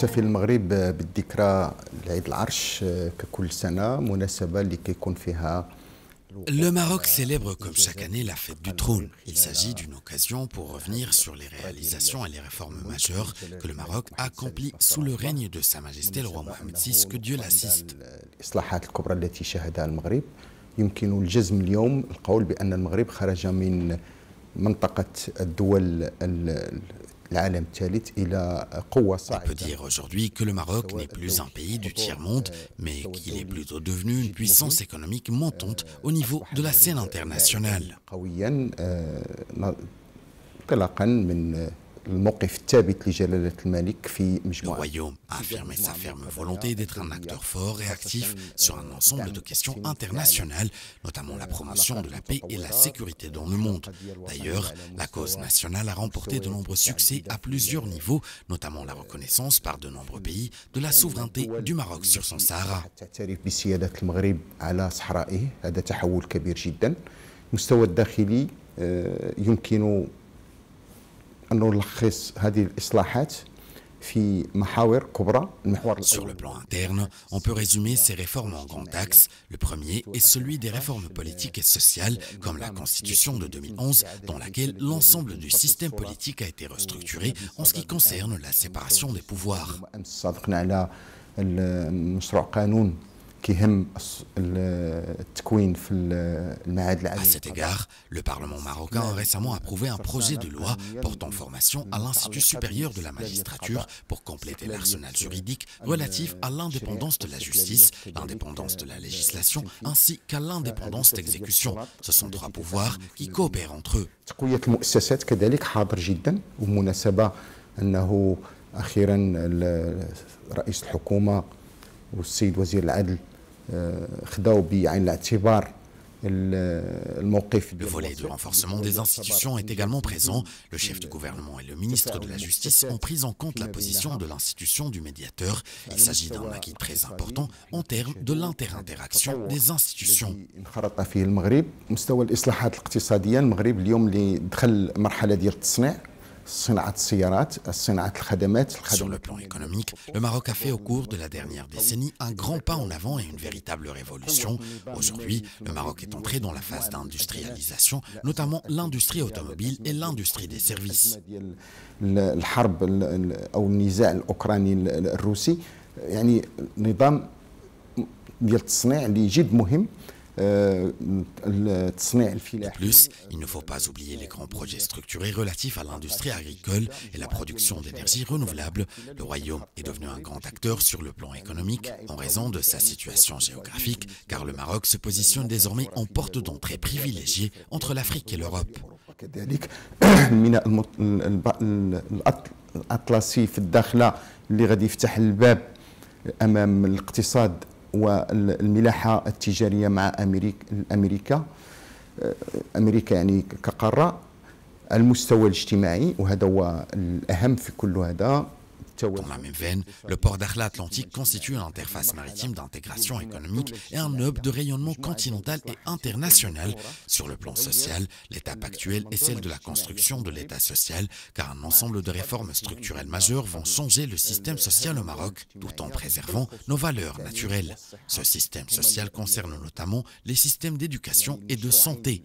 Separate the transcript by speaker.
Speaker 1: Le
Speaker 2: Maroc célèbre comme chaque année la fête du trône. Il s'agit d'une occasion pour revenir sur les réalisations et les réformes majeures que le Maroc a accomplies sous le règne de Sa Majesté le roi Mohamed VI, que Dieu l'assiste.
Speaker 1: من الدول on peut dire aujourd'hui que le Maroc n'est plus un pays
Speaker 2: du tiers-monde, euh, mais qu'il est plutôt devenu une puissance économique montante euh, au niveau de la
Speaker 1: scène internationale. Euh, le royaume a
Speaker 2: affirmé sa ferme volonté d'être un acteur fort et actif sur un ensemble de questions internationales, notamment la promotion de la paix et la sécurité dans le monde. D'ailleurs, la cause nationale a remporté de nombreux
Speaker 1: succès à plusieurs
Speaker 2: niveaux, notamment la reconnaissance par de nombreux pays de la souveraineté du Maroc sur son Sahara.
Speaker 1: Sur le plan
Speaker 2: interne, on peut résumer ces réformes en grands axes. Le premier est celui des réformes politiques et sociales, comme la Constitution de 2011, dans laquelle l'ensemble du système politique a été restructuré en ce qui concerne la séparation des pouvoirs.
Speaker 1: كيهم التكوين في À cet égard,
Speaker 2: le Parlement marocain a récemment approuvé un projet de loi portant formation à l'Institut supérieur de la magistrature pour compléter l'arsenal juridique relatif à l'indépendance de la justice, l'indépendance de la législation ainsi qu'à l'indépendance d'exécution. Ce sont trois pouvoirs
Speaker 1: qui coopèrent entre eux. تقوية المؤسسات كذلك حاضر جدا ومناسبة أنه أخيرا رئيس الحكومة والسيد وزير العدل le
Speaker 2: volet du renforcement des institutions est également présent. Le chef du gouvernement et le ministre de la Justice ont pris en compte la position de l'institution du médiateur. Il s'agit d'un acquis très important en termes de l'interinteraction des institutions.
Speaker 1: Euh, Sur le plan économique, le
Speaker 2: Maroc a fait au cours de la dernière décennie un grand pas en avant et une véritable révolution. Aujourd'hui, le Maroc est entré dans la phase d'industrialisation, notamment l'industrie automobile et l'industrie des services.
Speaker 1: De plus, il ne faut pas oublier les grands projets
Speaker 2: structurés relatifs à l'industrie agricole et la production d'énergie renouvelable. Le Royaume est devenu un grand acteur sur le plan économique en raison de sa situation géographique, car le Maroc se positionne désormais en porte d'entrée privilégiée entre l'Afrique et l'Europe.
Speaker 1: في الداخله اللي غادي يفتح الباب الاقتصاد والملاحه التجاريه مع امريكا امريكا أه، امريكا يعني كقاره المستوى الاجتماعي وهذا هو الاهم في كل هذا Dans la même veine,
Speaker 2: le port d'Arla Atlantique constitue une interface maritime d'intégration économique et un hub de rayonnement continental et international. Sur le plan social, l'étape actuelle est celle de la construction de l'État social, car un ensemble de réformes structurelles majeures vont changer le système social au Maroc, tout en préservant nos valeurs naturelles. Ce système social concerne notamment les systèmes d'éducation et de
Speaker 1: santé.